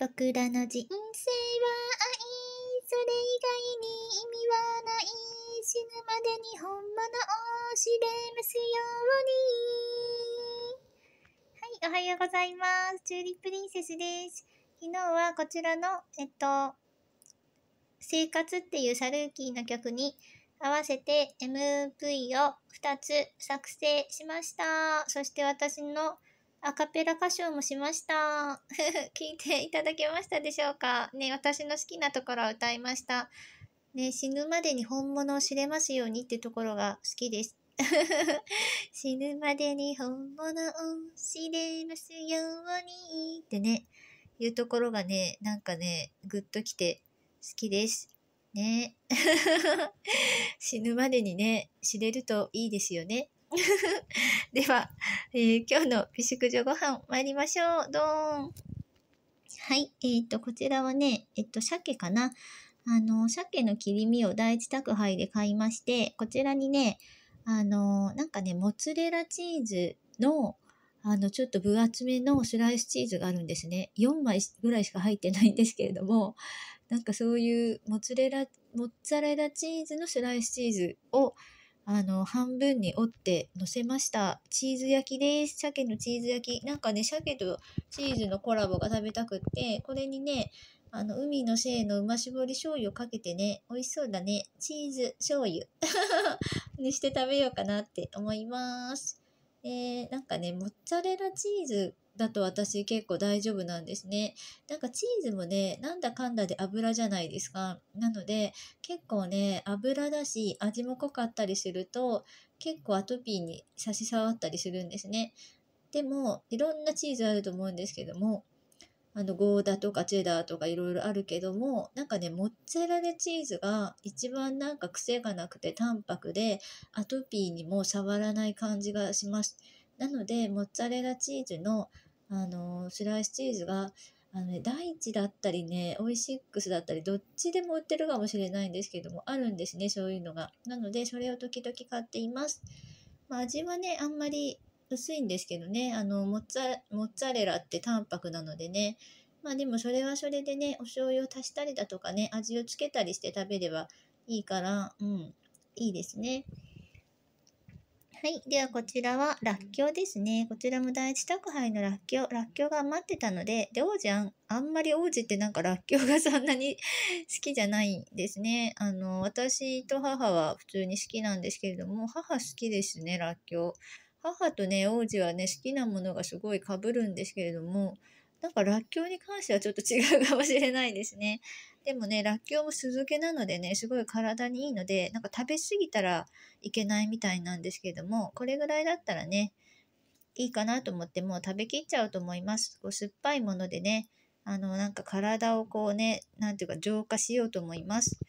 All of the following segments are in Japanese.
僕らの人生は愛、それ以外に意味はない。死ぬまでに本物を知れますように。はい、おはようございます。チューリップリンセスです。昨日はこちらの、えっと、生活っていうサルーキーの曲に合わせて MV を2つ作成しました。そして私のアカペラ歌唱もしました。聞いていただけましたでしょうかね、私の好きなところを歌いました。ね、死ぬまでに本物を知れますようにってところが好きです。死ぬまでに本物を知れますようにってね、いうところがね、なんかね、ぐっときて好きです。ね。死ぬまでにね、知れるといいですよね。では、えー、今日の美食女ご飯参りましょう。どーん。はい。えっ、ー、と、こちらはね、えっと、鮭かな。あの、鮭の切り身を第一宅配で買いまして、こちらにね、あの、なんかね、モッツレラチーズの、あの、ちょっと分厚めのスライスチーズがあるんですね。4枚ぐらいしか入ってないんですけれども、なんかそういうモッツレラ、モッツァレラチーズのスライスチーズを、あの、半分に折って乗せました。チーズ焼きです。鮭のチーズ焼き。なんかね、鮭とチーズのコラボが食べたくって、これにね、あの、海のせいの馬絞り醤油をかけてね、美味しそうだね。チーズ醤油 にして食べようかなって思います。えー、なんかね、モッツァレラチーズだと私結構大丈夫なんですね。なんかチーズもね、なんだかんだで油じゃないですか。なので結構ね、油だし味も濃かったりすると結構アトピーに差し障ったりするんですね。でもいろんなチーズあると思うんですけども、あのゴーダとかチェダーとかいろいろあるけどもなんかねモッツァレラチーズが一番なんか癖がなくて淡白でアトピーにも触らない感じがしますなのでモッツァレラチーズのあのスライスチーズがあの、ね、大地だったりねオイシックスだったりどっちでも売ってるかもしれないんですけどもあるんですねそういうのがなのでそれを時々買っています、まあ、味はねあんまり薄いんですけどねあのモッツァモッツァレラって淡白なのでねまあでもそれはそれでねお醤油を足したりだとかね味をつけたりして食べればいいからうんいいですね。はい。では、こちらは、らっきょうですね。こちらも第一宅配のらっきょう。らっきょうが余ってたので、で、王子あん、あんまり王子ってなんからっきょうがそんなに 好きじゃないんですね。あの、私と母は普通に好きなんですけれども、母好きですね、らっきょう。母とね、王子はね、好きなものがすごいかぶるんですけれども、なんからっきょうに関してはちょっと違うかもしれないですね。でもね、らっきょうも酢漬けなのでね、すごい体にいいので、なんか食べ過ぎたらいけないみたいなんですけども、これぐらいだったらね、いいかなと思って、もう食べきっちゃうと思います。こう酸っぱいものでね、あの、なんか体をこうね、なんていうか浄化しようと思います。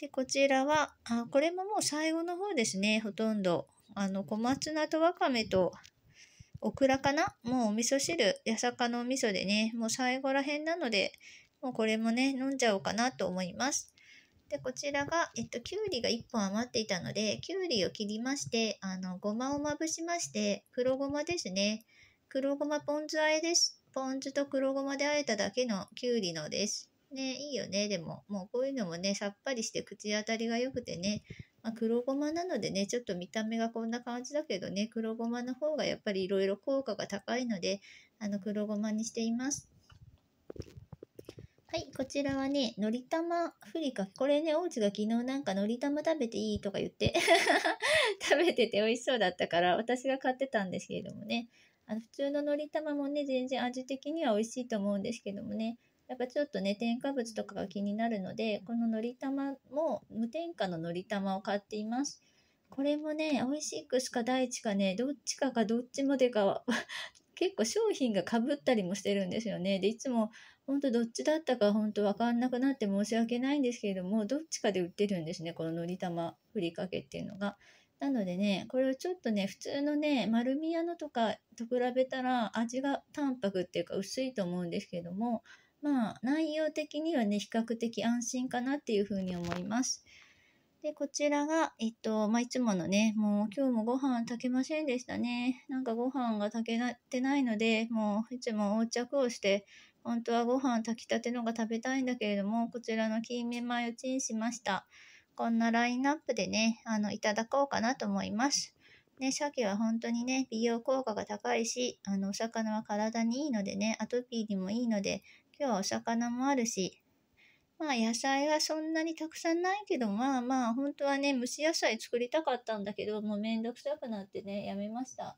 で、こちらは、あこれももう最後の方ですね、ほとんど。あの、小松菜とわかめとオクラかなもうお味噌汁、八坂のお味噌でね、もう最後らへんなので、もうこれもね、飲んじゃおうかなと思います。で、こちらが、えっと、きゅうりが1本余っていたので、きゅうりを切りまして、あの、ごまをまぶしまして、黒ごまですね。黒ごまポン酢あえです。ポン酢と黒ごまであえただけのきゅうりのです。ね、いいよね。でも、もうこういうのもね、さっぱりして口当たりが良くてね、まあ、黒ごまなのでね、ちょっと見た目がこんな感じだけどね、黒ごまの方がやっぱり色々効果が高いので、あの、黒ごまにしています。はい、こちらはね、のりたまふりかけ。これね、おうちが昨日なんかのりたま食べていいとか言って 食べてて美味しそうだったから、私が買ってたんですけれどもね。あの普通ののりたまもね、全然味的には美味しいと思うんですけどもね。やっぱちょっとね、添加物とかが気になるので、こののりたまも無添加ののりたまを買っています。これもね、美味しくしか大地かね、どっちかかどっちまでか 結構商品がかぶったりもしてるんですよね。で、いつも本当どっちだったか本当分かんなくなって申し訳ないんですけれどもどっちかで売ってるんですねこののり玉ふりかけっていうのが。なのでねこれをちょっとね普通のね丸み屋のとかと比べたら味が淡白っていうか薄いと思うんですけどもまあ内容的にはね比較的安心かなっていうふうに思います。でこちらが、えっとまあ、いつものねもう今日もご飯炊けませんでしたねなんかご飯が炊けてないのでもういつも横着をして本当はご飯炊きたてのが食べたいんだけれども、こちらの金目マヨチンしました。こんなラインナップでね、あの、いただこうかなと思います。ね、鮭は本当にね、美容効果が高いし、あの、お魚は体にいいのでね、アトピーにもいいので、今日はお魚もあるし、まあ野菜はそんなにたくさんないけど、まあまあ本当はね、蒸し野菜作りたかったんだけど、もうめんどくさくなってね、やめました。